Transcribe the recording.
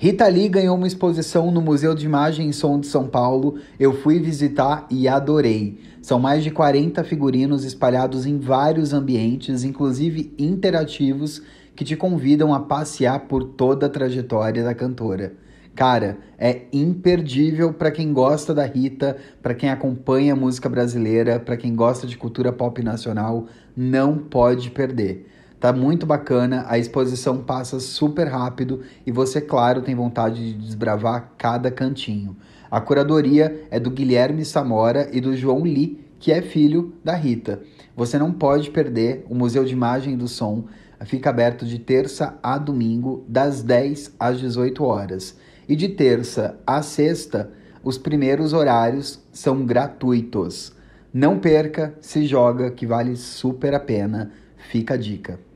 Rita Lee ganhou uma exposição no Museu de Imagem e Som de São Paulo. Eu fui visitar e adorei. São mais de 40 figurinos espalhados em vários ambientes, inclusive interativos, que te convidam a passear por toda a trajetória da cantora. Cara, é imperdível para quem gosta da Rita, para quem acompanha a música brasileira, para quem gosta de cultura pop nacional, não pode perder. Tá muito bacana, a exposição passa super rápido e você, claro, tem vontade de desbravar cada cantinho. A curadoria é do Guilherme Samora e do João Li, que é filho da Rita. Você não pode perder, o Museu de Imagem e do Som fica aberto de terça a domingo, das 10 às 18 horas. E de terça a sexta, os primeiros horários são gratuitos. Não perca, se joga, que vale super a pena. Fica a dica.